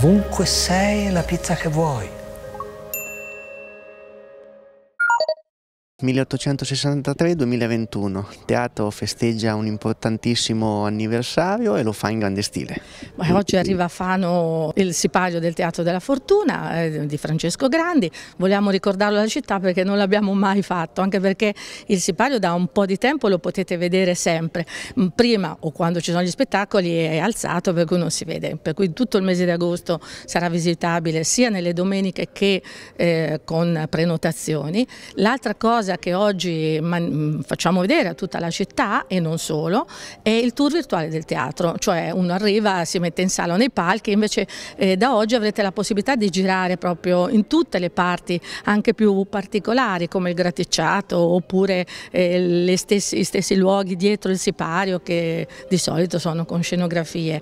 Ovunque sei la pizza che vuoi. 1863-2021, il teatro festeggia un importantissimo anniversario e lo fa in grande stile. Ma oggi arriva a Fano il sipario del Teatro della Fortuna eh, di Francesco Grandi, vogliamo ricordarlo alla città perché non l'abbiamo mai fatto, anche perché il sipario da un po' di tempo lo potete vedere sempre, mm, prima o quando ci sono gli spettacoli è alzato per cui non si vede, per cui tutto il mese di agosto sarà visitabile sia nelle domeniche che eh, con prenotazioni. L'altra cosa cosa che oggi mm, facciamo vedere a tutta la città e non solo, è il tour virtuale del teatro, cioè uno arriva, si mette in sala nei palchi, invece eh, da oggi avrete la possibilità di girare proprio in tutte le parti, anche più particolari come il graticciato oppure eh, stessi, gli stessi luoghi dietro il sipario che di solito sono con scenografie.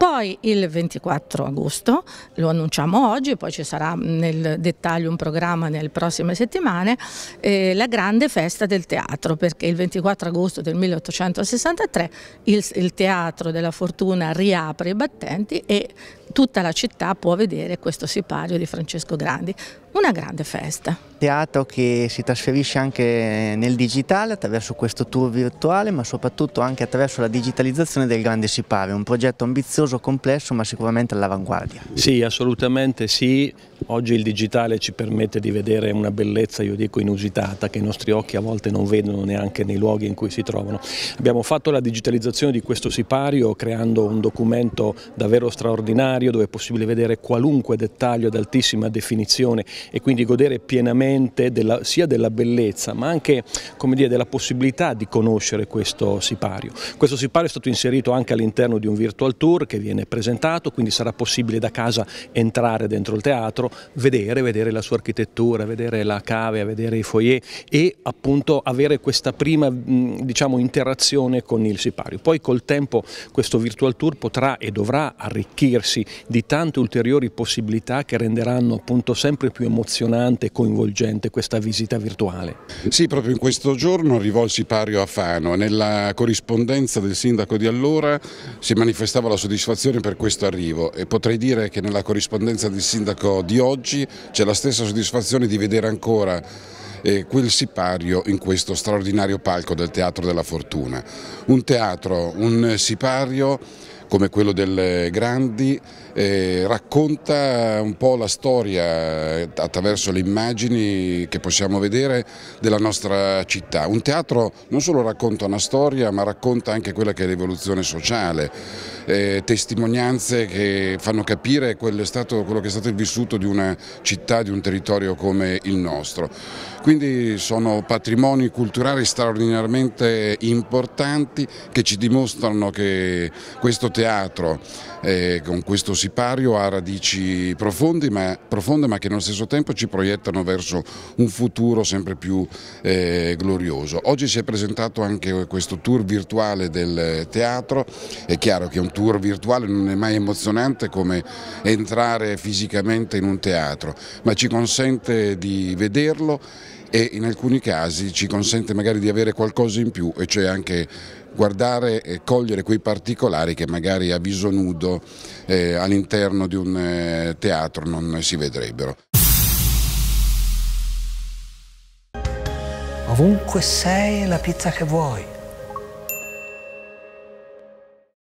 Poi il 24 agosto, lo annunciamo oggi, poi ci sarà nel dettaglio un programma nelle prossime settimane, eh, la grande festa del teatro, perché il 24 agosto del 1863 il, il Teatro della Fortuna riapre i battenti e tutta la città può vedere questo sipario di Francesco Grandi una grande festa. Teatro che si trasferisce anche nel digitale attraverso questo tour virtuale ma soprattutto anche attraverso la digitalizzazione del Grande Sipario, un progetto ambizioso, complesso ma sicuramente all'avanguardia. Sì, assolutamente sì, oggi il digitale ci permette di vedere una bellezza, io dico inusitata, che i nostri occhi a volte non vedono neanche nei luoghi in cui si trovano. Abbiamo fatto la digitalizzazione di questo sipario creando un documento davvero straordinario dove è possibile vedere qualunque dettaglio ad altissima definizione e quindi godere pienamente della, sia della bellezza ma anche dire, della possibilità di conoscere questo sipario. Questo sipario è stato inserito anche all'interno di un virtual tour che viene presentato, quindi sarà possibile da casa entrare dentro il teatro, vedere, vedere la sua architettura, vedere la cave, vedere i foyer e appunto avere questa prima diciamo, interazione con il sipario. Poi col tempo questo virtual tour potrà e dovrà arricchirsi di tante ulteriori possibilità che renderanno appunto sempre più emozionante e coinvolgente questa visita virtuale. Sì, proprio in questo giorno arrivò il sipario a Fano. Nella corrispondenza del sindaco di allora si manifestava la soddisfazione per questo arrivo e potrei dire che nella corrispondenza del sindaco di oggi c'è la stessa soddisfazione di vedere ancora eh, quel sipario in questo straordinario palco del Teatro della Fortuna. Un teatro, un sipario come quello del Grandi, eh, racconta un po' la storia attraverso le immagini che possiamo vedere della nostra città. Un teatro non solo racconta una storia ma racconta anche quella che è l'evoluzione sociale, eh, testimonianze che fanno capire quello, stato, quello che è stato il vissuto di una città, di un territorio come il nostro. Quindi sono patrimoni culturali straordinariamente importanti che ci dimostrano che questo teatro teatro eh, con questo sipario ha radici profonde ma, profonde ma, che nello stesso tempo ci proiettano verso un futuro sempre più eh, glorioso. Oggi si è presentato anche questo tour virtuale del teatro, è chiaro che un tour virtuale non è mai emozionante come entrare fisicamente in un teatro, ma ci consente di vederlo e in alcuni casi ci consente magari di avere qualcosa in più e cioè anche guardare e cogliere quei particolari che magari a viso nudo eh, all'interno di un eh, teatro non si vedrebbero. Ovunque sei la pizza che vuoi